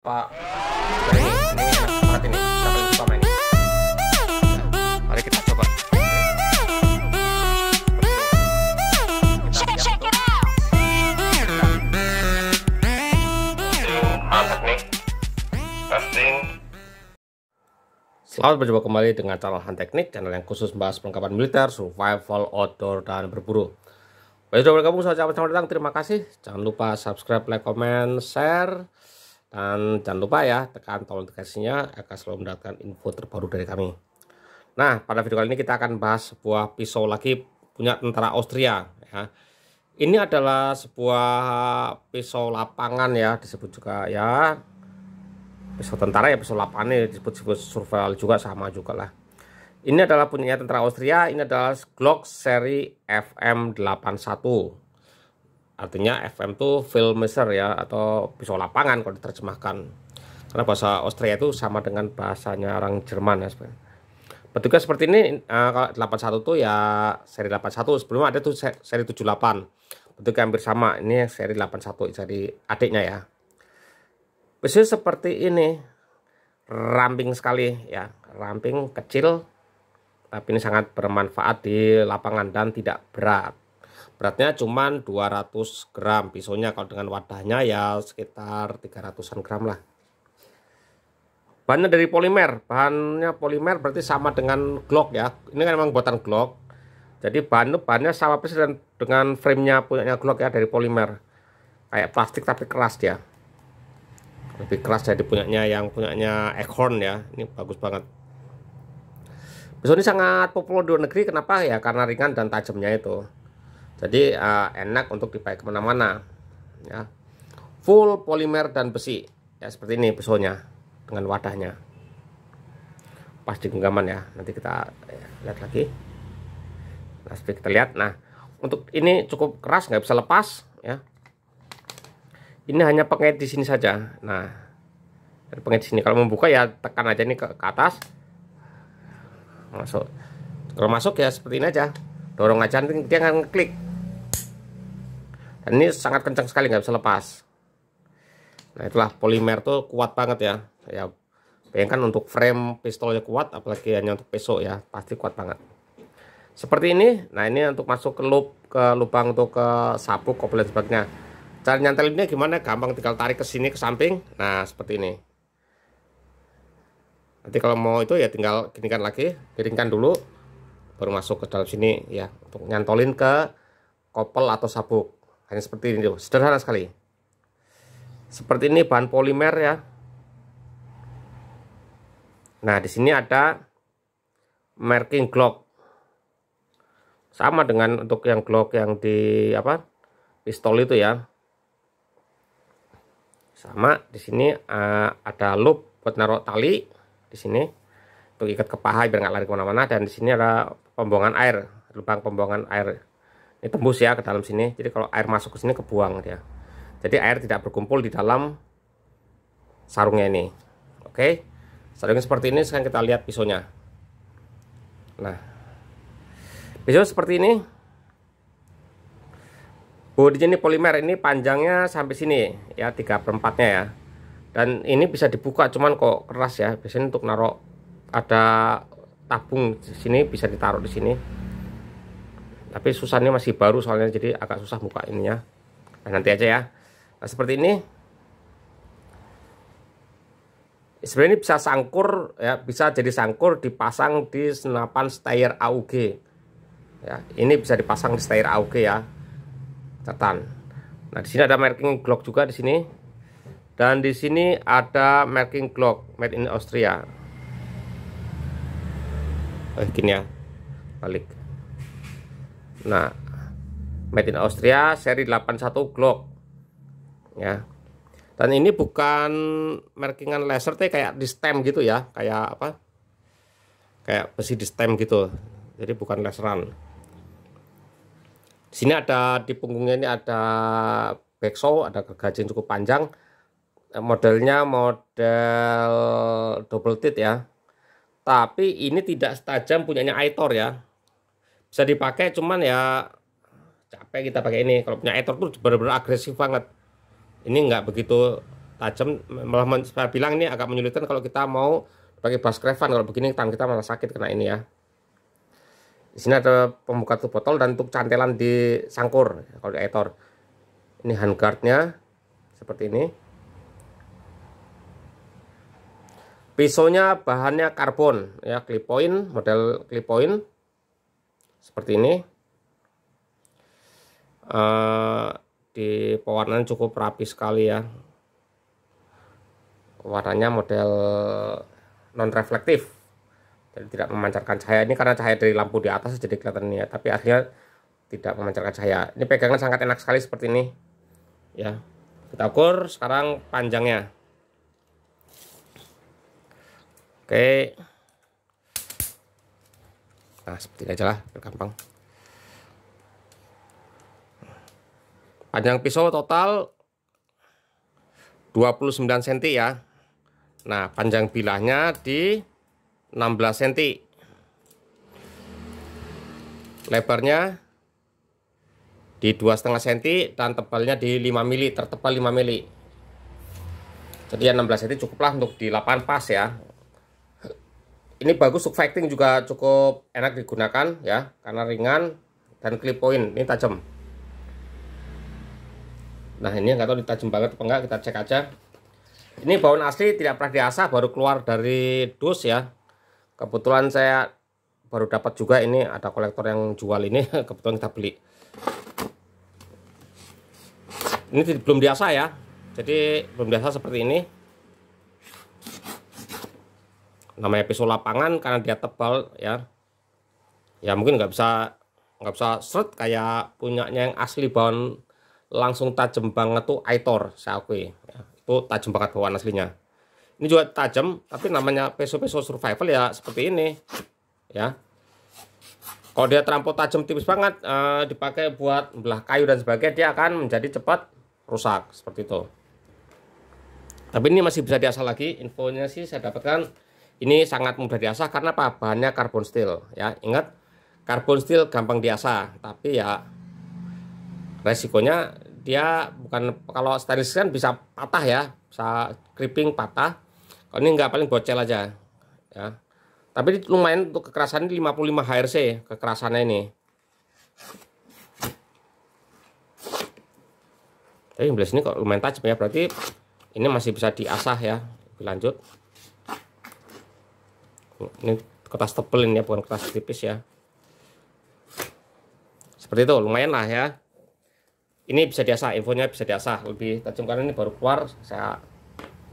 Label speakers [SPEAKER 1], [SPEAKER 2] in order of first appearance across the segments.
[SPEAKER 1] Pak ini Selamat berjumpa kembali dengan channel Han Teknik, channel yang khusus membahas perlengkapan militer, survival, outdoor, dan berburu. Baik, sudah bergabung, selamat datang, terima kasih. Jangan lupa subscribe, like, comment, share, dan jangan lupa ya, tekan tombol notifikasinya agar selalu mendapatkan info terbaru dari kami. Nah, pada video kali ini kita akan bahas sebuah pisau lagi punya tentara Austria. Ya. Ini adalah sebuah pisau lapangan ya, disebut juga ya pisau tentara ya pisau lapangan disebut disebut survival juga sama juga lah. Ini adalah punya tentara Austria, ini adalah Glock seri FM81 artinya FM tuh field measure ya atau pisau lapangan kalau diterjemahkan karena bahasa Austria itu sama dengan bahasanya orang Jerman ya sebenarnya petugas seperti ini eh, kalau 81 tuh ya seri 81 sebelumnya ada tuh seri 78 petugas hampir sama ini seri 81 jadi adiknya ya Besi seperti ini ramping sekali ya ramping kecil tapi ini sangat bermanfaat di lapangan dan tidak berat beratnya cuma 200 gram pisaunya kalau dengan wadahnya ya sekitar 300an gram lah bahannya dari polimer bahannya polimer berarti sama dengan Glock ya ini kan memang buatan Glock jadi bahan bahannya sama persis dengan, dengan framenya punya Glock ya dari polimer kayak plastik tapi keras dia lebih keras jadi punyanya yang punyanya Ekhorn ya ini bagus banget pisau ini sangat populer di luar negeri kenapa ya karena ringan dan tajamnya itu jadi uh, enak untuk dipakai kemana-mana. Ya. Full polimer dan besi. Ya seperti ini pesonya dengan wadahnya. Pas di genggaman ya. Nanti kita eh, lihat lagi. Nah kita lihat. Nah untuk ini cukup keras nggak bisa lepas ya. Ini hanya pengait di sini saja. Nah pengait di sini. Kalau membuka ya tekan aja ini ke, ke atas. Masuk. Kalau masuk ya seperti ini aja dorong aja nanti dia akan klik dan ini sangat kencang sekali nggak bisa lepas nah itulah polimer tuh kuat banget ya saya bayangkan untuk frame pistolnya kuat apalagi hanya untuk peso ya pasti kuat banget seperti ini nah ini untuk masuk ke loop ke lubang untuk ke sabuk koplet sebagainya cara nyantelinnya gimana gampang tinggal tarik ke sini ke samping nah seperti ini nanti kalau mau itu ya tinggal ginikan lagi miringkan dulu baru masuk ke dalam sini ya untuk nyantolin ke kopel atau sabuk hanya seperti ini tuh sederhana sekali seperti ini bahan polimer ya nah di sini ada marking glock sama dengan untuk yang glock yang di apa pistol itu ya sama di sini uh, ada loop buat naruh tali di sini untuk ikat ke paha biar nggak lari kemana-mana dan di sini ada pembuangan air lubang pembuangan air ini tembus ya ke dalam sini jadi kalau air masuk ke sini kebuang dia jadi air tidak berkumpul di dalam sarungnya ini oke sarungnya seperti ini sekarang kita lihat pisaunya nah pisau seperti ini di sini polimer ini panjangnya sampai sini ya 3 per nya ya dan ini bisa dibuka cuman kok keras ya biasanya untuk naruh ada tabung di sini bisa ditaruh di sini tapi susahnya masih baru soalnya jadi agak susah buka ininya nah, nanti aja ya nah seperti ini sebenarnya ini bisa sangkur ya bisa jadi sangkur dipasang di senapan stayer AUG ya ini bisa dipasang di stayer AUG ya catatan nah di sini ada marking Glock juga di sini dan di sini ada marking Glock made in Austria oh, gini ya balik Nah, made in Austria seri 81 Glock. Ya. Dan ini bukan markingan laser teh kayak di stem gitu ya, kayak apa? Kayak besi di stem gitu. Jadi bukan laseran. Di sini ada di punggungnya ini ada backsaw, ada gergaji cukup panjang. Eh, modelnya model double tit ya. Tapi ini tidak setajam punyanya Aitor ya bisa dipakai cuman ya capek kita pakai ini kalau punya etor tuh benar-benar agresif banget ini nggak begitu tajam malah saya bilang ini agak menyulitkan kalau kita mau pakai bas krevan kalau begini tangan kita malah sakit kena ini ya di sini ada pembuka tutup botol dan untuk cantelan di sangkur kalau di etor ini handguardnya seperti ini pisaunya bahannya karbon ya clip point model clip point seperti ini uh, di pewarnaan cukup rapi sekali ya warnanya model non reflektif jadi tidak memancarkan cahaya ini karena cahaya dari lampu di atas jadi kelihatan ya tapi akhirnya tidak memancarkan cahaya ini pegangan sangat enak sekali seperti ini ya kita ukur sekarang panjangnya oke nah seperti ini aja lah gampang panjang pisau total 29 cm ya nah panjang bilahnya di 16 cm lebarnya di 2,5 cm dan tebalnya di 5 mili tertebal 5 mili jadi ya 16 cm cukuplah untuk di 8 pas ya ini bagus hook fighting juga cukup enak digunakan ya karena ringan dan clip point ini tajam nah ini nggak tahu ditajam banget apa enggak kita cek aja ini baun asli tidak pernah diasah baru keluar dari dus ya kebetulan saya baru dapat juga ini ada kolektor yang jual ini kebetulan kita beli ini belum biasa ya jadi belum biasa seperti ini namanya pisau lapangan karena dia tebal ya ya mungkin nggak bisa nggak bisa seret kayak punyanya yang asli bahan langsung tajam banget tuh Aitor akui ya, itu tajam banget bawaan aslinya ini juga tajam tapi namanya pisau-pisau survival ya seperti ini ya kalau dia terampok tajam tipis banget eh, dipakai buat belah kayu dan sebagainya dia akan menjadi cepat rusak seperti itu tapi ini masih bisa diasal lagi infonya sih saya dapatkan ini sangat mudah diasah karena apa? Bahannya karbon steel ya. Ingat karbon steel gampang diasah, tapi ya resikonya dia bukan kalau stainless kan bisa patah ya, bisa creeping patah. Kalau ini nggak paling bocel aja ya. Tapi lumayan untuk kekerasan 55 HRC kekerasannya ini. Tapi yang sini kok lumayan tajam ya, berarti ini masih bisa diasah ya. Lebih lanjut ini kertas tebel ini ya bukan kertas tipis ya seperti itu lumayan lah ya ini bisa diasah infonya bisa diasah lebih tajam karena ini baru keluar saya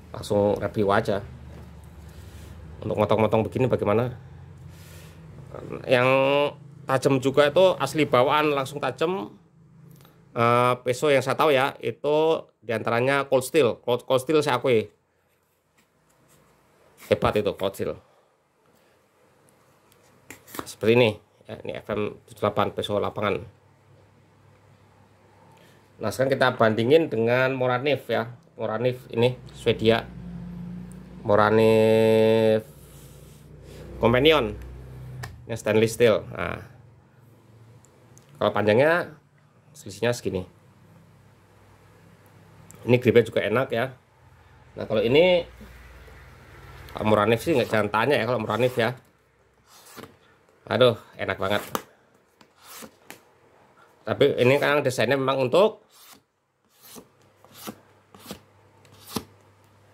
[SPEAKER 1] langsung review aja untuk motong-motong begini bagaimana yang tajam juga itu asli bawaan langsung tajam uh, peso yang saya tahu ya itu diantaranya cold steel cold, cold steel saya akui hebat itu cold steel seperti ini ya, ini FM 78 peso lapangan nah sekarang kita bandingin dengan Moranif ya Moranif ini Swedia Moranif Companion ini stainless steel nah kalau panjangnya selisihnya segini ini gripnya juga enak ya nah kalau ini kalau Muranif sih nggak jangan tanya ya kalau Muranif ya aduh enak banget tapi ini kan desainnya memang untuk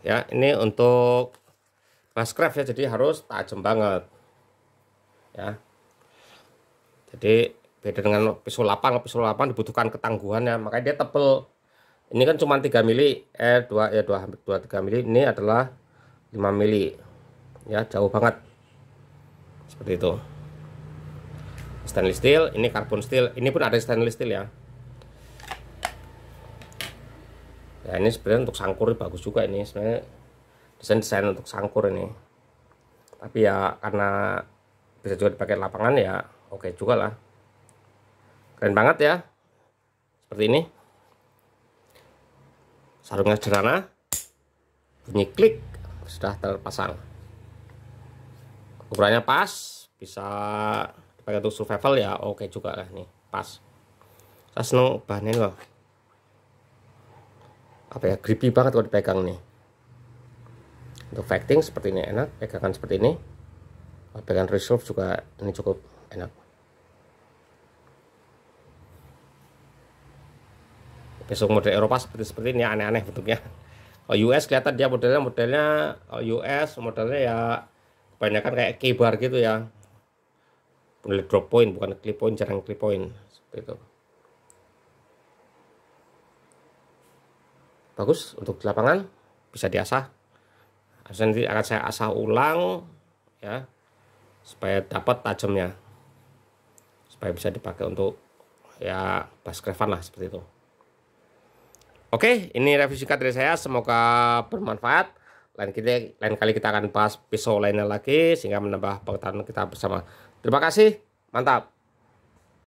[SPEAKER 1] ya ini untuk basecraft ya jadi harus tajam banget ya jadi beda dengan pisau lapang pisau lapang dibutuhkan ketangguhan ya makanya dia tebel ini kan cuma 3 mili eh 2 ya 2 hampir 2 3 mili ini adalah 5 mili ya jauh banget seperti itu stainless steel ini carbon steel ini pun ada stainless steel ya ya ini sebenarnya untuk sangkur bagus juga ini sebenarnya desain desain untuk sangkur ini tapi ya karena bisa juga dipakai lapangan ya oke okay juga lah keren banget ya seperti ini sarungnya sederhana bunyi klik sudah terpasang ukurannya pas bisa pakai untuk survival ya oke okay juga lah nih pas saya seneng bahannya loh apa ya grippy banget kalau dipegang nih untuk fighting seperti ini enak pegangan seperti ini pegangan resolve juga ini cukup enak besok model Eropa seperti seperti ini aneh-aneh bentuknya kalau US kelihatan dia modelnya modelnya US modelnya ya kebanyakan kayak kebar gitu ya boleh drop point bukan clip point, jarang clip point seperti itu. Bagus untuk di lapangan bisa diasah. Nanti akan saya asah ulang ya supaya dapat tajamnya supaya bisa dipakai untuk ya pas baskrefan lah seperti itu. Oke, ini review singkat dari saya. Semoga bermanfaat. Lain, kita, lain kali kita akan bahas pisau lainnya lagi sehingga menambah pengetahuan kita bersama. Terima kasih, mantap.